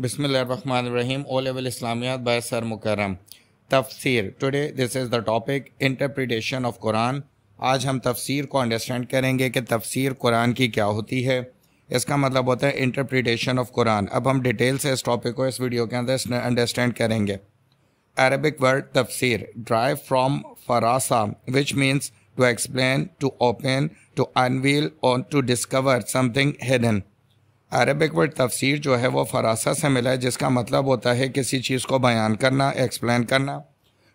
बिसमीम ओलेवल इस्लामिया by sir Mukarram तफसीर today this is the topic interpretation of Quran आज हम तफसीर को अंडरस्टैंड करेंगे कि तफसीर कुरान की क्या होती है इसका मतलब होता है इंटरप्रिटेशन ऑफ कुरान अब हम डिटेल से इस टॉपिक को इस वीडियो के अंदर अंडरस्टैंड करेंगे अरबिक वर्ड तफसीर ड्राइव फ्राम फरासा which means to explain to open to unveil और to discover something hidden Arabic word तफसीर जो है वो फरासा से मिला है जिसका मतलब होता है किसी चीज़ को बयान करना एक्सप्लेन करना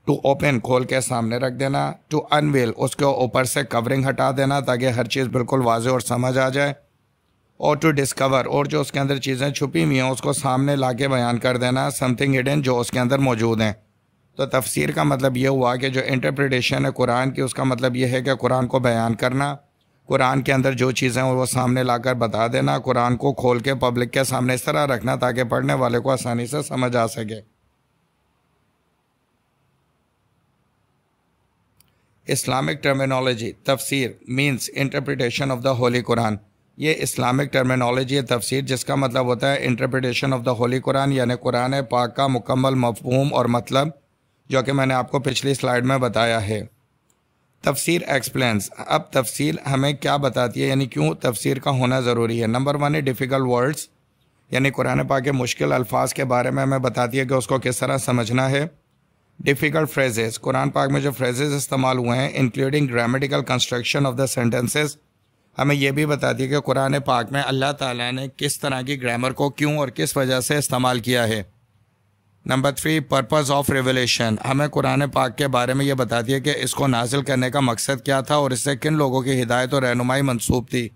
टू ओपन खोल के सामने रख देना टू अनवेल उसके ऊपर से कवरिंग हटा देना ताकि हर चीज़ बिल्कुल वाज और समझ आ जाए और टू डिस्कवर और जो उसके अंदर चीज़ें छुपी हुई हैं उसको सामने ला के बयान कर देना समथिंग हिडन जो उसके अंदर मौजूद हैं तो तफसीर का मतलब ये हुआ कि जो इंटरप्रटेशन है कुरान की उसका मतलब ये है कि कुरान को बयान करना कुरान के अंदर जो चीज़ें हैं वो सामने लाकर बता देना कुरान को खोल के पब्लिक के सामने इस तरह रखना ताकि पढ़ने वाले को आसानी से समझ आ सके इस्लामिक टर्मिनोलॉजी तफसीर means interpretation of the holy Quran ये इस्लामिक टर्मिनोलॉजी है तफसीर जिसका मतलब होता है interpretation of the holy Quran यानी कुरान पाक का मुकम्मल मफहूम और मतलब जो कि मैंने आपको पिछली स्लाइड में बताया है तफसीर एक्सप्लेंस अब तफसील हमें क्या बताती है यानी क्यों तफसीर का होना ज़रूरी है नंबर वन है डिफ़िकल्ट वर्ड्स यानी कुरान पाक के मुश्किल अल्फाज के बारे में हमें बताती है कि उसको किस तरह समझना है डिफ़िकल्ट फ्रेजेस कुरान पाक में जो फ्रेजेस इस्तेमाल हुए हैं including grammatical construction of the sentences हमें यह भी बताती है कि कुरान पाक में अल्लाह ताला ने किस तरह की ग्रामर को क्यों और किस वजह से इस्तेमाल किया है number three purpose of revelation हमें कुरान पाक के बारे में यह बताती है कि इसको नाजिल करने का मकसद क्या था और इससे किन लोगों की हिदायत और रहनुमाई मनसूब थी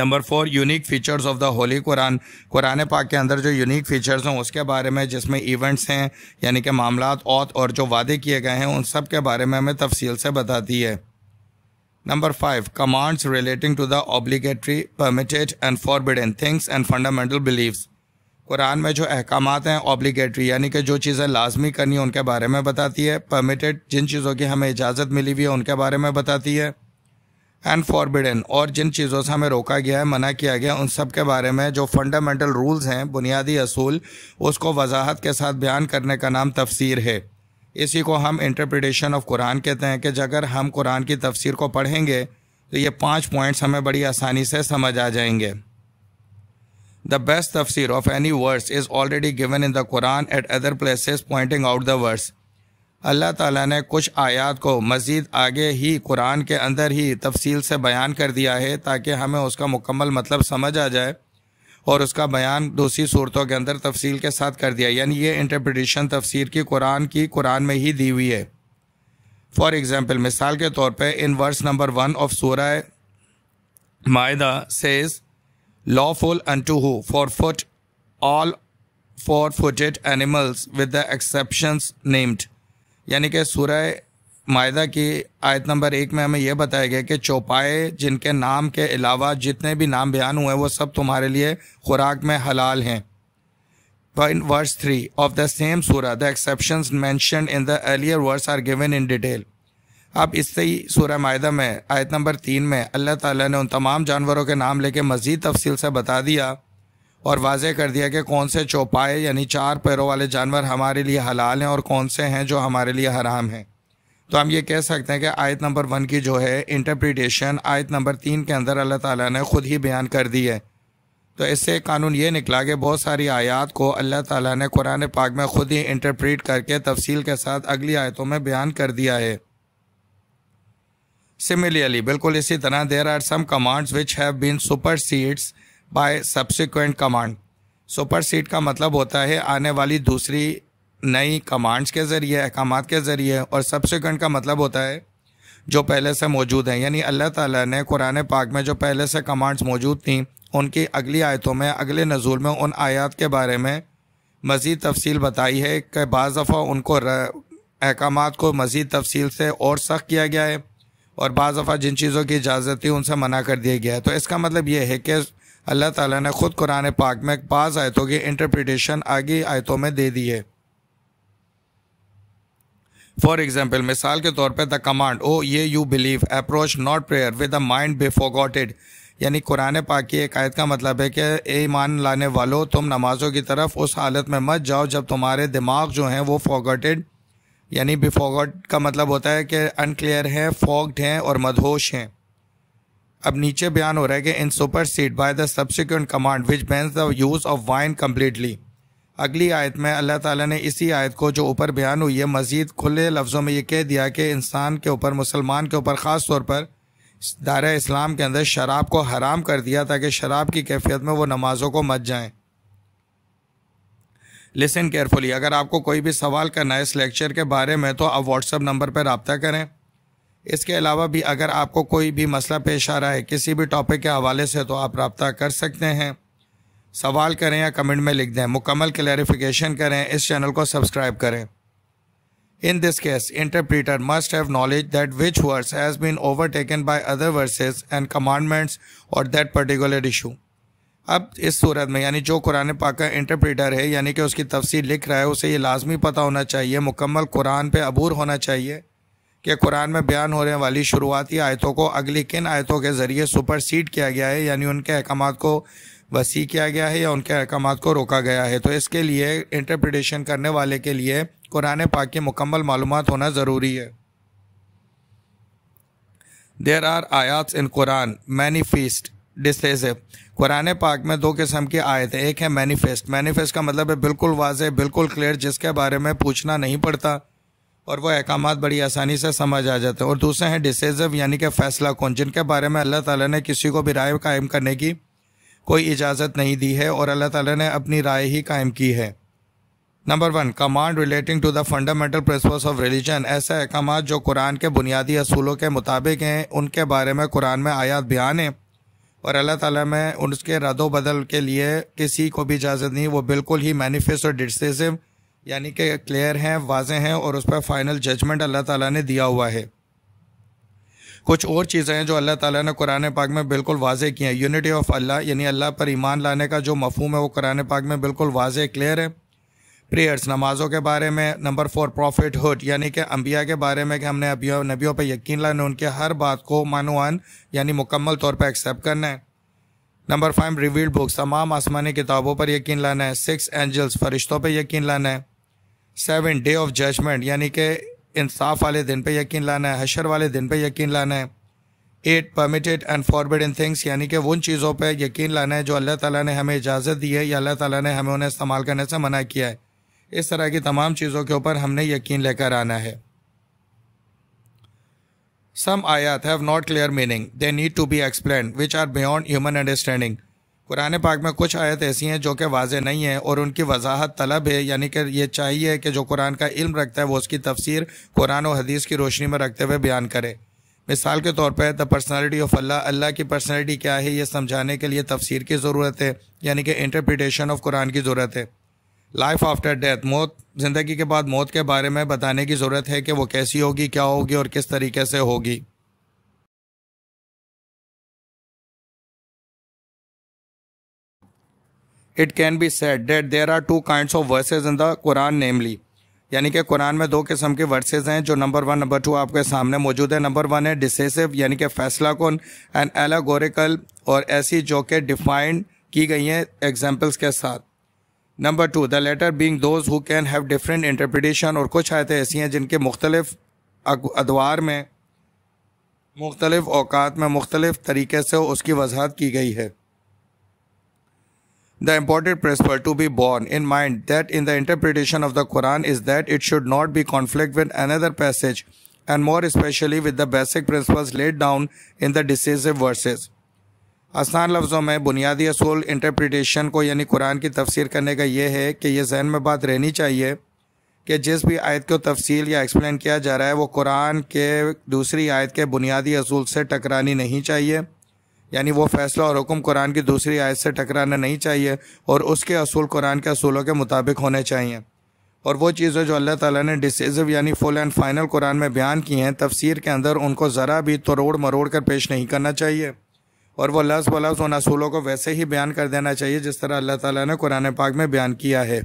number four unique features of the holy Quran कुरान पाक के अंदर जो यूनिक फीचर्स हैं उसके बारे में जिसमें इवेंट्स हैं यानी कि मामला औत और जो वादे किए गए हैं उन सब के बारे में हमें तफसील से बताती है number five commands relating to the obligatory permitted and forbidden things and fundamental beliefs कुरान में जो अहकाम हैं ऑब्लीगेटरी यानी कि जो चीज़ें लाजमी करनी है उनके बारे में बताती है परमिटेड जिन चीज़ों की हमें इजाज़त मिली हुई है उनके बारे में बताती है एंड फॉरबिडन और जिन चीज़ों से हमें रोका गया है मना किया गया उन सब के बारे में जो फंडामेंटल रूल्स हैं बुनियादी असूल उसको वजाहत के साथ बयान करने का नाम तफसीर है इसी को हम इंटरप्रटेशन ऑफ कुरान कहते हैं कि अगर हम कुरान की तफसीर को पढ़ेंगे तो ये पाँच पॉइंट्स हमें बड़ी आसानी से समझ आ जाएंगे The best tafsir of any verse is already given in the Quran at other places pointing out the verse. अल्लाह ताला ने कुछ आयत को मज़ीद आगे ही कुरान के अंदर ही तफसील से बयान कर दिया है ताकि हमें उसका मुकम्मल मतलब समझ आ जाए और उसका बयान दूसरी सूरतों के अंदर तफसील के साथ कर दिया यानी ये इंटरप्रटेशन तफसीर की कुरान की कुरान में ही दी हुई है फॉर एग्ज़ाम्पल मिसाल के तौर पर in verse number one of सूर मायदा says lawful unto who forfeit all four-footed animals with the exceptions named यानी कि सूर्य मायदा की आयत नंबर एक में हमें यह बताया गया कि चौपाए जिनके नाम के अलावा जितने भी नाम बयान हुए हैं वो सब तुम्हारे लिए खुराक में हलाल हैं verse three of the same सूर the exception mentioned in the earlier verse are given in detail आप इससे ही सूर्य माहा में आयत नंबर तीन में अल्लाह ताला ने उन तमाम जानवरों के नाम लेके मज़ीद तफसील से बता दिया और वाजे कर दिया कि कौन से चौपाए यानी चार पैरों वाले जानवर हमारे लिए हलाल हैं और कौन से हैं जो हमारे लिए हराम हैं तो हम ये कह सकते हैं कि आयत नंबर वन की जो है इंटरप्रिटेशन आयत नंबर तीन के अंदर अल्लाह ताला ने ख़ुद ही बयान कर दी है तो इससे कानून ये निकला कि बहुत सारी आयत को अल्लाह ताला ने कुरान पाक में ख़ुद ही इंटरप्रेट करके तफसील के साथ अगली आयतों में बयान कर दिया है Similarly, बिल्कुल इसी तरह there are some commands which have been supersedes by subsequent command सीट का मतलब होता है आने वाली दूसरी नई कमांड्स के ज़रिए अहकाम के ज़रिए और सब्सिक्वेंट का मतलब होता है जो पहले से मौजूद हैं यानी अल्लाह ताला ने कुरान पाक में जो पहले से कमांड्स मौजूद थीं उनकी अगली आयतों में अगले नजूल में उन आयात के बारे में मज़ीद तफसील बताई है कि बाज़ दफ़ा उनको अहकाम को मज़ीद तफसील से और सख्त किया गया है और बाज़ दफ़ा जिन चीज़ों की इजाज़त थी उनसे मना कर दिया गया है तो इसका मतलब यह है कि अल्लाह ताला ने ख़ुद कुरान पाक में बाज़ आयतों की इंटरप्रटेशन आगे आयतों में दे दी है फॉर एग्जाम्पल मिसाल के तौर पर the command O ye you believe approach not prayer with the mind befogged यानी कुरान पाक की एक आयत का मतलब है कि ए ईमान लाने वालों तुम नमाजों की तरफ उस हालत में मत जाओ जब तुम्हारे दिमाग जो हैं वो फोगॉटेड यानी बिफोगॉट का मतलब होता है कि अनक्लियर हैं फॉग्ड हैं और मदहोश हैं अब नीचे बयान हो रहा है कि इन superseded by the subsequent command which bans the use of wine completely अगली आयत में अल्लाह ताला ने इसी आयत को जो ऊपर बयान हुई है मजीद खुले लफ्ज़ों में ये कह दिया कि इंसान के ऊपर मुसलमान के ऊपर ख़ास तौर पर दायरा इस्लाम के अंदर शराब को हराम कर दिया ताकि शराब की कैफियत में वो नमाज़ों को मच जाएँ लिसन केयरफुली अगर आपको कोई भी सवाल करना है इस लेक्चर के बारे में तो आप व्हाट्सएप नंबर पर रबता करें इसके अलावा भी अगर आपको कोई भी मसला पेश आ रहा है किसी भी टॉपिक के हवाले से तो आप रबता कर सकते हैं सवाल करें या कमेंट में लिख दें मुकम्मल क्लैरिफिकेशन करें इस चैनल को सब्सक्राइब करें in this case interpreter must have knowledge that which verse has been overtaken by other verses and commandments और दैट पर्टिकुलर इशू अब इस सूरत में यानी जो कुरान पाक का इंटरप्रेटर है यानी कि उसकी तफसीर लिख रहा है उसे ये लाजमी पता होना चाहिए मुकम्मल कुरान पे अबूर होना चाहिए कि कुरान में बयान होने वाली शुरुआती आयतों को अगली किन आयतों के ज़रिए सुपरसीड किया गया है यानी उनके अहकाम को वसी किया गया है या उनके अहकाम को रोका गया है तो इसके लिए इंटरप्रटेशन करने वाले के लिए कुरान पाक की मुकम्मल मालूम होना ज़रूरी है देर आर आयात इन कुरान मैनीफीस्ट डिस कुरान पाक में दो किस्म की आयत एक है मैनिफेस्ट मैनिफेस्ट का मतलब है बिल्कुल वाज बिल्कुल क्लियर जिसके बारे में पूछना नहीं पड़ता और वह अहकाम बड़ी आसानी से समझ आ जाते हैं और दूसरे हैं डिसेजिव यानी कि फ़ैसला कौन जिनके बारे में अल्लाह ताला ने किसी को भी राय कायम करने की कोई इजाज़त नहीं दी है और अल्लाह ताला ने अपनी राय ही कायम की है number one command relating to the fundamental principles of religion ऐसे अहकाम जो कुरान के बुनियादी असूलों के मुताबिक हैं उनके बारे में कुरान में आयात बयान है और अल्लाह ताला में उनके रदो बदल के लिए किसी को भी इजाज़त नहीं वो बिल्कुल ही मैनिफेस्ट और डिसिसिव यानी कि क्लियर हैं वाजे हैं और उस पर फाइनल जजमेंट अल्लाह ताला ने दिया हुआ है कुछ और चीज़ें हैं जो अल्लाह ताला ने कुरान पाक में बिल्कुल वाजे की हैं यूनिटी ऑफ अल्लाह यानी अल्लाह पर ईमान लाने का जो मफहम है वो कुरान पाक में बिल्कुल वाज क्लियर है प्रेयर्स नमाज़ों के बारे में नंबर फोर प्रॉफिट हुड यानी कि अम्बिया के बारे में कि हमने अबियों नबियों पर यकीन लाना उनके हर बात को मानुआन यानी मुकम्मल तौर पर एक्सेप्ट करना है नंबर फाइव रिवील्ड बुक्स तमाम आसमानी किताबों पर यकीन लाना है सिक्स एंजल्स फरिश्तों पर यकीन लाना है सेवन डे ऑफ जजमेंट यानी कि इंसाफ वाले दिन पर यकीन लाना है हशर वाले दिन पर यकीन लाना है एट permitted and forbidden things यानी कि उन चीज़ों पर यकीन लाना है जो अल्लाह ताला ने हमें इजाज़त दी है या अल्लाह ताला ने हमें उन्हें इस्तेमाल करने से मना किया है इस तरह की तमाम चीज़ों के ऊपर हमने यकीन लेकर आना है सम आयात have not clear meaning they need to be explain which are beyond human understanding कुरान पाक में कुछ आयत ऐसी हैं जो कि वाजे नहीं है और उनकी वजाहत तलब है यानी कि ये चाहिए कि जो कुरान का इल्म रखता है वो उसकी तफसीर कुरान और हदीस की रोशनी में रखते हुए बयान करे मिसाल के तौर पर द पर्सनैलिटी ऑफ अल्लाह अल्लाह की पर्सनैलिटी क्या है ये समझाने के लिए तफसीर की ज़रूरत है यानी कि इंटरप्रिटेशन ऑफ कुरान की ज़रूरत है लाइफ आफ्टर डेथ मौत ज़िंदगी के बाद मौत के बारे में बताने की ज़रूरत है कि वो कैसी होगी क्या होगी और किस तरीके से होगी it can be said that there are two kind of verses in the Quran namely यानी कि कुरान में दो किस्म के वर्सेज हैं जो नंबर वन नंबर टू आपके सामने मौजूद है नंबर वन है डिसेसिव यानी कि फैसला कौन एंड एलागोरिकल और ऐसी जो कि डिफाइंड की गई हैं एग्जाम्पल्स के साथ number two the latter being those who can have different interpretation और कुछ आयतें ऐसी हैं जिनके मुख्तलिफ अदवार में मुख्तलिफ अवकात में मुख्तलिफ तरीके से उसकी वजाहत की गई है the important principle to be borne in mind that in the interpretation of the Quran is that it should not be conflict with another passage and more especially with the basic principle laid down in the decisive verses आसान लफ्ज़ों में बुनियादी असूल interpretation को यानी कुरान की तफसीर करने का यह है कि यह जहन में बात रहनी चाहिए कि जिस भी आयत को तफसील या एक्सप्लेन किया जा रहा है वो कुरान के दूसरी आयत के बुनियादी असूल से टकरानी नहीं चाहिए यानी वो फैसला और हुक्म कुरान की दूसरी आयत से टकराना नहीं चाहिए और उसके असूल कुरान के असूलों के मुताबिक होने चाहिए और वो चीज़ें जो अल्लाह ताला ने डिसिजिव यानी फुल एंड फाइनल कुरान में बयान की हैं तफसीर के अंदर उनको ज़रा भी तोड़ मरोड़ कर पेश नहीं करना चाहिए और वह लफ्ज़ व उन असूलों को वैसे ही बयान कर देना चाहिए जिस तरह अल्लाह ताला ने कुरान पाक में बयान किया है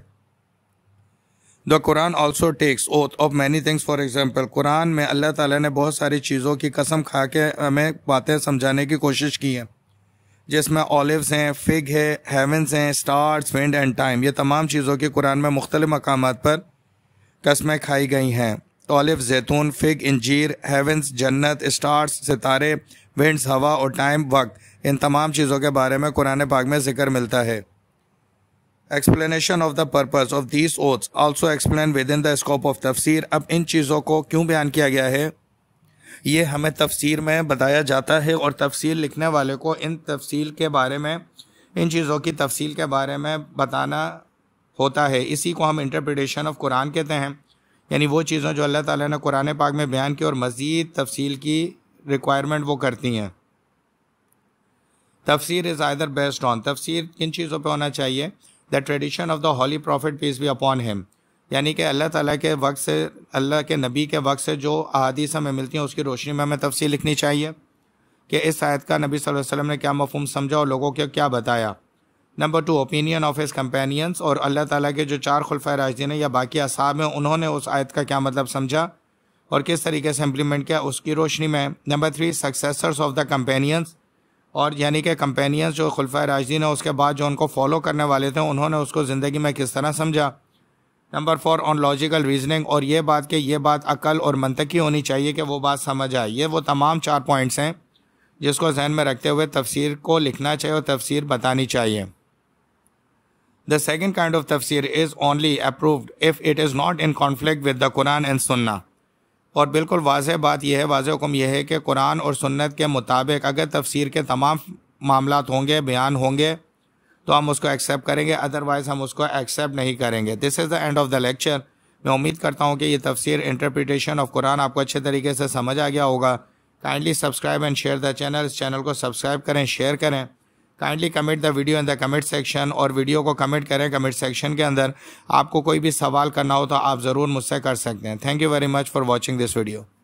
the Quran also takes oath of many things for example कुरान में अल्लाह ताला ने बहुत सारी चीज़ों की कसम खा के हमें बातें समझाने की कोशिश की है जिसमें ऑलिवस हैं फिग है हेवंस हैं स्टार्स विंड एंड टाइम ये तमाम चीज़ों की कुरान में मुख्तल मकाम पर कस्में खाई गई हैं ऑलिव तो जैतून फिग इंजीर हेवंस जन्नत स्टार्स सितारे विंड्स हवा और टाइम वक्त इन तमाम चीज़ों के बारे में कुरान पाक में जिक्र मिलता है explanation of the purpose of this oaths also explain within the scope of तफसीर अब इन चीज़ों को क्यों बयान किया गया है ये हमें तफसीर में बताया जाता है और तफसीर लिखने वाले को इन तफसील के बारे में इन चीज़ों की तफसील के बारे में बताना होता है इसी को हम इंटरप्रटेशन ऑफ कुरान कहते हैं यानी वो चीज़ों जो अल्लाह ताला ने कुरान पाक में बयान की और मज़ीद तफसील की रिक्वायरमेंट वो करती हैं तफसीर इज़ आइदर बेस्ट ऑन तफसीर किन चीज़ों पे होना चाहिए the tradition of the holy prophet peace be upon him यानी कि अल्लाह ताला के वक्त से अल्लाह के नबी के वक्त से जो अदीस हमें मिलती हैं उसकी रोशनी में हमें तफसीर लिखनी चाहिए कि इस आयत का नबी सल्लल्लाहु अलैहि वसल्लम ने क्या मफहम समझा और लोगों को क्या बताया number two opinion of his companions और अल्लाह ताला के जो चार खुलफा राजदीन है या बाकी असाब हैं उन्होंने उस आयत का क्या मतलब समझा और किस तरीके से इम्प्लीमेंट किया उसकी रोशनी में number three successors of the companions और यानी कि कंपेनियंस जो खुलफा राजदीन है उसके बाद जो उनको फॉलो करने वाले थे उन्होंने उसको ज़िंदगी में किस तरह समझा number four on logical reasoning और ये बात कि ये बात अकल और मनतकी होनी चाहिए कि वो बात समझ आए ये वो तमाम चार पॉइंट्स हैं जिसको जहन में रखते हुए तफसीर को लिखना चाहिए और तफसीर बतानी चाहिए द सेकेंड काइंड ऑफ तफसीर is only approved if it is not in conflict with the Quran and सुन्ना और बिल्कुल वाज बात यह है वाज हुक्म यह है कि कुरान और सुन्नत के मुताबिक अगर तफसीर के तमाम मामला होंगे बयान होंगे तो हम उसको एक्सेप्ट करेंगे अदरवाइज़ हम उसको एक्सेप्ट नहीं करेंगे this is the end of the lecture मैं उम्मीद करता हूँ कि ये तफसीर इंटरप्रिटेशन ऑफ कुरान आपको अच्छे तरीके से समझ आ गया होगा kindly subscribe and share the channel इस चैनल को सब्सक्राइब करें शेयर करें kindly comment the video in the comment section और वीडियो को कमेंट करें कमेंट सेक्शन के अंदर आपको कोई भी सवाल करना हो तो आप ज़रूर मुझसे कर सकते हैं thank you very much for watching this video